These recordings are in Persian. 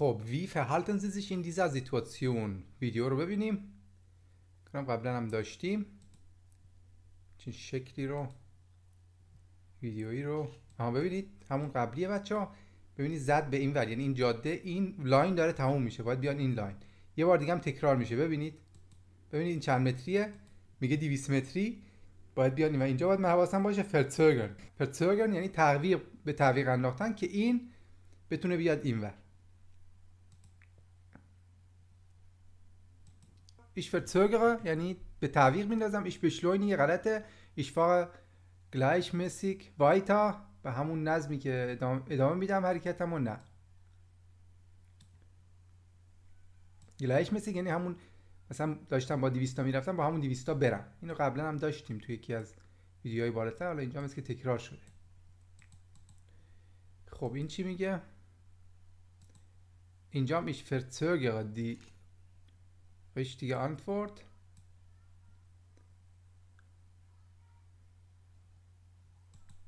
خب wie verhalten sie sich in dieser Situation ویدیو رو ببینیم قبلا هم داشتیم چین شکلی رو ویدیویی رو ها ببینید همون قبلیه بچه ها ببینید زد به این ور یعنی این جاده این لاین داره تموم میشه باید بیان این لاین یه بار دیگه هم تکرار میشه ببینید ببینید این چند متریه میگه 200 متری باید بیان و اینجا باید من باشه یعنی به تعویق انداختن که این بتونه بیاد اینور ich یعنی به تعویق میندازم ich beschleunige غلطه ich fahre gleichmäßig weiter به همون نظمی که ادامه, میدهم میدم حرکتمو نه gleichmäßig یعنی همون مثلا داشتم با 200 میرفتم با همون دیویستا برم اینو قبلا هم داشتیم توی یکی از ویدیوهای بالاتر حالا اینجا که تکرار شده خب این چی میگه اینجا میش ich Richtige Antwort.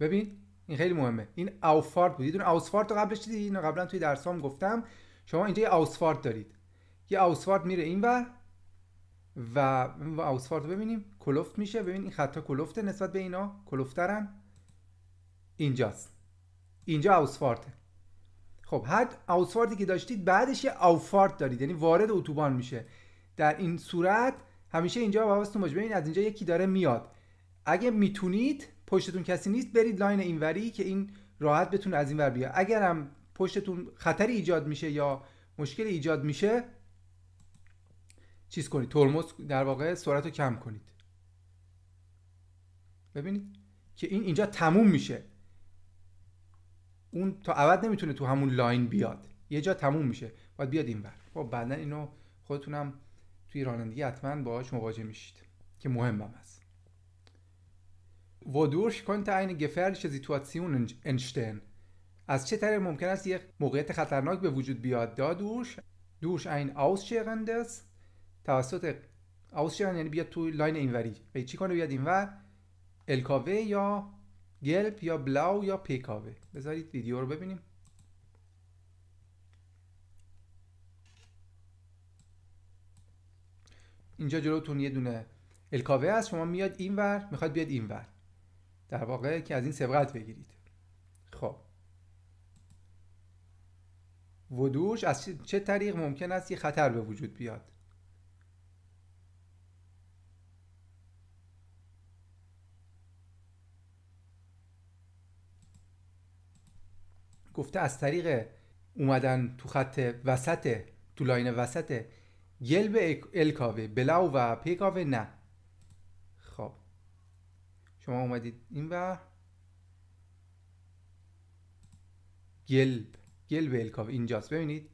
ببین این خیلی مهمه این اوفارد بود یه دونه اوسفارد رو قبلش دیدی اینو قبلا توی هم گفتم شما اینجا یه اوسفارد دارید یه اوسفارد میره بر و و رو ببینیم کلفت میشه ببین این خطا کلفته نسبت به اینا کلفترن اینجاست اینجا اوسفارته خب هر اوسفاردی که داشتید بعدش یه اوفارد دارید یعنی وارد اتوبان میشه در این صورت همیشه اینجا حواستون باشه ببینید از اینجا یکی داره میاد اگه میتونید پشتتون کسی نیست برید لاین اینوری که این راحت بتونه از این ور بیاد. اگر هم پشتتون خطری ایجاد میشه یا مشکل ایجاد میشه چیز کنید ترمز در واقع سرعت رو کم کنید ببینید که این اینجا تموم میشه اون تا عوض نمیتونه تو همون لاین بیاد یه جا تموم میشه باید بیاد اینور خب بعدا اینو خودتونم توی رانندگی حتما باهاش مواجه میشید که مهمم است ودورش konnte این gefährliche Situation entstehen از چه طریق ممکن است یک موقعیت خطرناک به وجود بیاد دا دوش ein است توسط ausscheren یعنی بیاد توی لاین اینوری به چی کنه بیاد اینور الکاوه یا گلپ یا بلاو یا پیکاوه بذارید ویدیو رو ببینیم اینجا جلوتون یه دونه الکاوه هست شما میاد اینور میخواد بیاد اینور در واقع که از این سبقت بگیرید خب ودوش از چه طریق ممکن است یه خطر به وجود بیاد گفته از طریق اومدن تو خط وسط تو لاین وسط یل به الکاوه بلاو و پیکاوه نه خب شما اومدید این و گلب گلب الکاوه اینجاست ببینید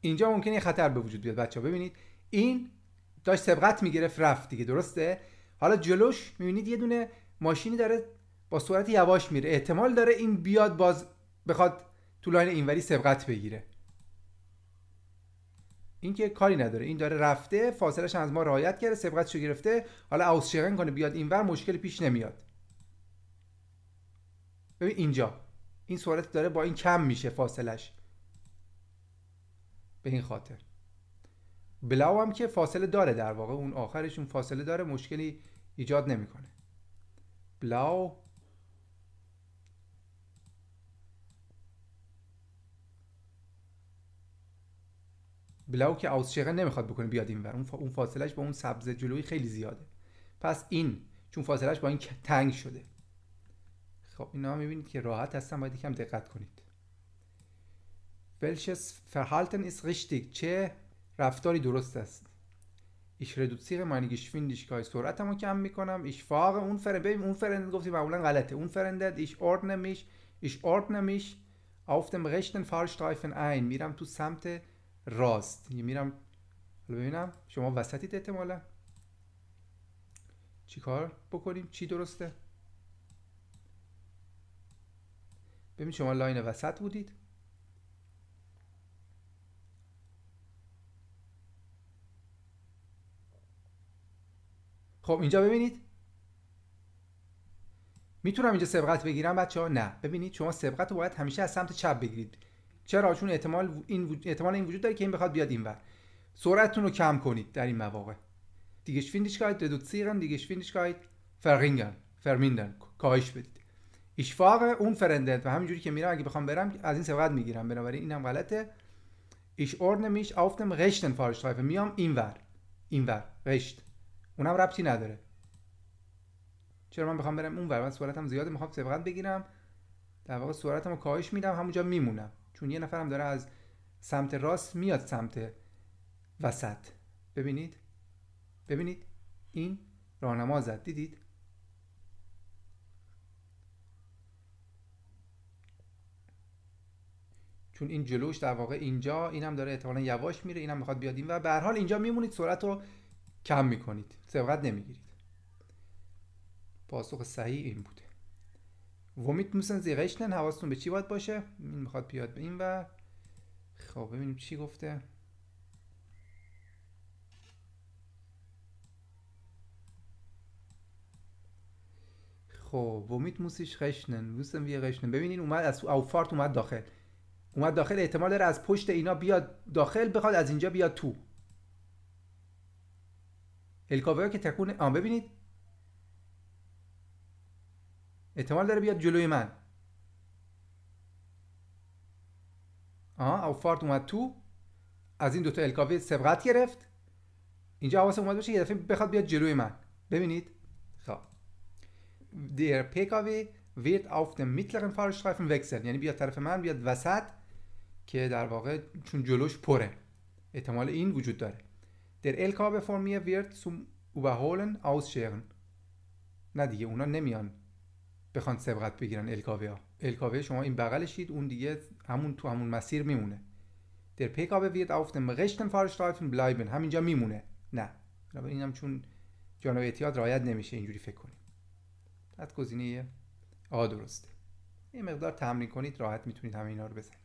اینجا ممکنه خطر به وجود بیاد بچه ها ببینید این داشت سبقت میگرفت رفت دیگه درسته حالا جلوش میبینید یه دونه ماشینی داره با صورت یواش میره احتمال داره این بیاد باز بخواد تو لاین اینوری سبقت بگیره این که کاری نداره این داره رفته فاصلش از ما رعایت کرده سبقتشو گرفته حالا اوسشیغن کنه بیاد اینور مشکل پیش نمیاد ببین اینجا این صورت داره با این کم میشه فاصلش به این خاطر بلاو هم که فاصله داره در واقع اون آخرش اون فاصله داره مشکلی ایجاد نمیکنه بلاو بلاو که آوسشقه نمیخواد بکنه بیاد اینور اون, اون فاصلش با اون سبز جلوی خیلی زیاده پس این چون فاصلش با این تنگ شده خب اینا میبینید که راحت هستن باید یکم دقت کنید welches verhalten ist richtig چه رفتاری درست است ich reduziere meine Geschwindigkeit سرعتمو کم میکنم ich fahre اون ببین اون فرند گفتی معمولا غلطه اون فرند ich ordne mich ich ordne mich auf dem rechten Fahrstreifen ein میرم تو سمت راست میرم ببینم شما وسطید احتمالا چی کار بکنیم چی درسته ببین شما لاین وسط بودید خب اینجا ببینید میتونم اینجا سبقت بگیرم بچه ها نه ببینید شما سبقت رو باید همیشه از سمت چپ بگیرید چرا چون احتمال این احتمال این وجود داره که این بخواد بیاد اینور سرعتتون رو کم کنید در این مواقع دیگه شوینdigkeit reduzieren دیگه شوینdigkeit فرینگن فرمیندن کاهش بدید اشفاق اون فرندت و همینجوری که میرم اگه بخوام برم از این سبقت میگیرم بنابراین اینم غلطه ایش اورنه میش آفتم رشتن فارشترایفه میام این ور رشت اونم ربطی نداره چرا من بخوام برم اونور من سرعتم زیاده میخوام سبقت بگیرم در واقع سرعتم رو کاهش میدم همونجا میمونم چون یه نفرم داره از سمت راست میاد سمت وسط ببینید ببینید این راهنما زد دیدید چون این جلوش در واقع اینجا اینم داره احتمالا یواش میره اینم میخواد بیاد این و به هر حال اینجا میمونید سرعت رو کم میکنید سبقت نمیگیرید پاسخ صحیح این بود ومیت زی رشنن حواستون به چی باید باشه این میخواد بیاد به این و خب ببینیم چی گفته خب ومیت موسیش غشنن موسن وی غشنن ببینین اومد از او اومد داخل اومد داخل احتمال داره از پشت اینا بیاد داخل بخواد از اینجا بیاد تو الکاوه که تکون آن ببینید احتمال داره بیاد جلوی من آها او فارت اومد تو از این دوتا الکاوی سبقت گرفت اینجا حواس اومد باشه یه دفعه بخواد بیاد جلوی من ببینید خب در پیکاوی wird auf dem mittleren Fahrstreifen وکسل یعنی بیاد طرف من بیاد وسط که در واقع چون جلوش پره احتمال این وجود داره در الکاوی فرمیه wird zum überholen شیرن نه دیگه اونا نمیان بخوان سبقت بگیرن الکاوه ها الکاوه شما این بغلشید اون دیگه همون تو همون مسیر میمونه در پیکاوه wird auf dem rechten Fahrstreifen بلایبن همینجا میمونه نه این هم چون جانب اعتیاد رعایت نمیشه اینجوری فکر کنیم گذینه گزینه آ درسته یه مقدار تمرین کنید راحت میتونید همه اینا رو بزنید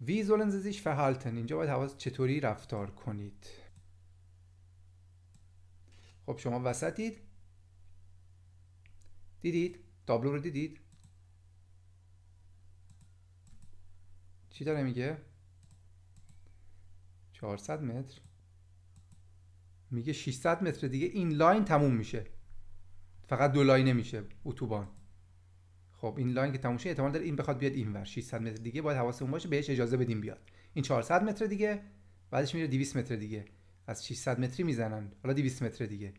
وی اینجا باید چطوری رفتار کنید خب شما وسطید دیدید تابلو رو دیدید چی داره میگه 400 متر میگه 600 متر دیگه این لاین تموم میشه فقط دو لاین میشه اتوبان خب این لاین که تموم شه احتمال داره این بخواد بیاد این اینور 600 متر دیگه باید حواسمون باشه بهش اجازه بدیم بیاد این 400 متر دیگه بعدش میره 200 متر دیگه از 600 متری میزنن حالا 200 متر دیگه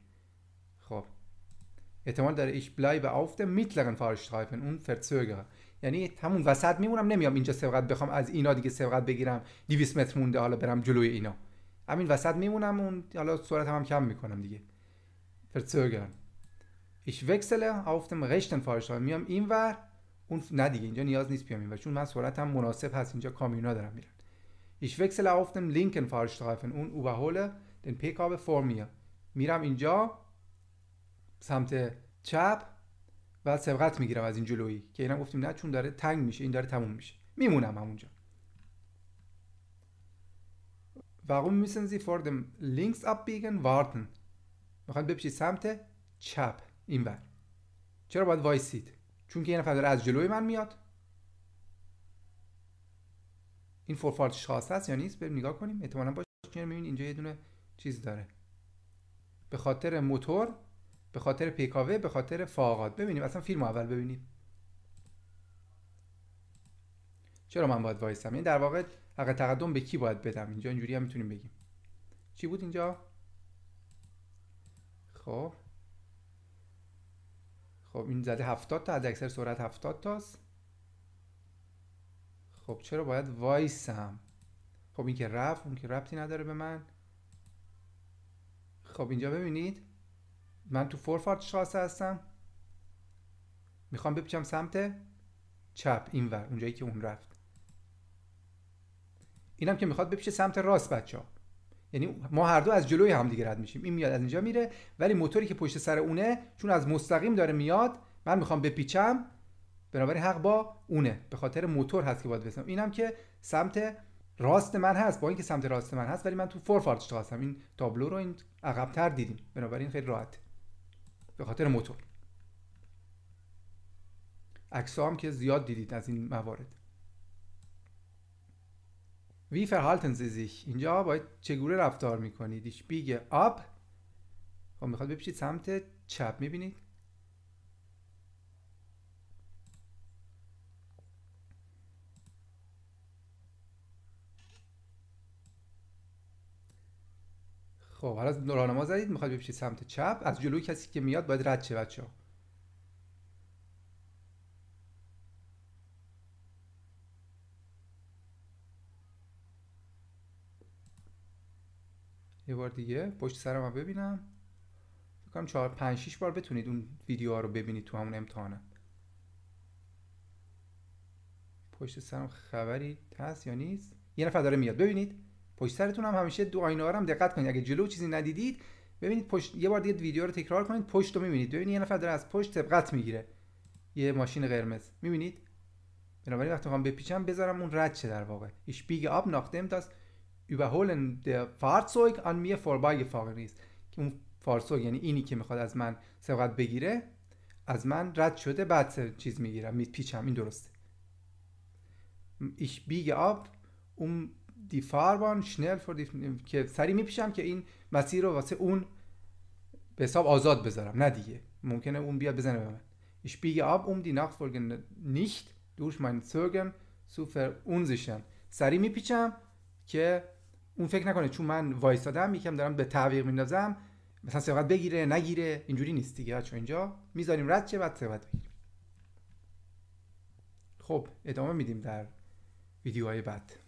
خب احتمال داره ایش بلای به aufte mittleren Fahrstreifen اون verzöger یعنی همون وسط میمونم نمیام اینجا سبقت بخوام از اینا دیگه سبقت بگیرم 200 متر مونده حالا برم جلوی اینا همین وسط میمونم اون حالا سرعت هم, هم کم میکنم دیگه verzögern ich wechsle auf dem rechten Fahrstreifen میام اینور اون نه دیگه اینجا نیاز نیست بیام اینور چون من سرعتم مناسب هست اینجا کامیونا دارم میرم Ich wechsle auf dem linken Fahrstreifen und überhole den PKW vor mir. میرم اینجا سمت چپ و سبقت میگیرم از این جلویی که اینم گفتیم نه چون داره تنگ میشه این داره تموم میشه میمونم همونجا Warum müssen Sie vor dem links abbiegen warten? میخوان بپشی سمت چپ این اینور چرا باید وایسید چون که یه نفر داره از جلوی من میاد این فورفارد 16 است یا نیست بریم نگاه کنیم احتمالاً باشه میبینید اینجا یه دونه چیز داره به خاطر موتور به خاطر پیکاوه به خاطر فاقات ببینیم اصلا فیلم اول ببینیم چرا من باید وایسم این در واقع حق تقدم به کی باید بدم اینجا اینجوری هم میتونیم بگیم چی بود اینجا خب خب این زده 70 تا از اکثر سرعت 70 تاست خب چرا باید وایسم خب این که رفت اون که رفتی نداره به من خب اینجا ببینید من تو فورفارد شاسه هستم میخوام بپیچم سمت چپ اینور اونجایی که اون رفت اینم که میخواد بپیچه سمت راست بچه ها یعنی ما هر دو از جلوی هم دیگه رد میشیم این میاد از اینجا میره ولی موتوری که پشت سر اونه چون از مستقیم داره میاد من میخوام بپیچم بنابراین حق با اونه به خاطر موتور هست که باید برسم اینم که سمت راست من هست با اینکه سمت راست من هست ولی من تو فور فارچ این تابلو رو این تر دیدیم بنابراین خیلی راحت به خاطر موتور عکس هم که زیاد دیدید از این موارد وی verhalten sie اینجا باید چگونه رفتار میکنید ایش بیگه آب. خب میخواد بپیشید سمت چپ میبینید خب حالا راهنما زدید میخواد بپیچید سمت چپ از جلوی کسی که میاد باید رد شه بچه یه بار دیگه پشت سر ما ببینم فکر چهار پنج شیش بار بتونید اون ویدیو رو ببینید تو همون امتحانه پشت سرم خبری هست یا نیست یه نفر داره میاد ببینید پشت سرتون هم همیشه دو آینه هم دقت کنید اگه جلو چیزی ندیدید ببینید پشت یه بار دیگه ویدیو رو تکرار کنید پشت رو میبینید ببینید یه نفر داره از پشت سبقت میگیره یه ماشین قرمز میبینید بنابراین وقتی میخوام بپیچم بذارم اون رد چه در واقع بیگ biege اب ناختم داس überholen der Fahrzeug an mir vorbeigefahren ist که اون فارسوگ یعنی اینی که میخواد از من سبقت بگیره از من رد شده بعد چیز میگیرم میپیچم این درسته ایش بیگ اب um دی فاربان شنل فور دی... که سری میپیشم که این مسیر رو واسه اون به حساب آزاد بذارم نه دیگه ممکنه اون بیاد بزنه به من ich biege ab um die nicht durch mein Zögern zu verunsichern سری میپیچم که اون فکر نکنه چون من وایستادم یکم دارم به تعویق میندازم مثلا سبقت بگیره نگیره اینجوری نیست دیگه چون اینجا میذاریم رد چه بعد سبقت بگیریم خب ادامه میدیم در ویدیوهای بعد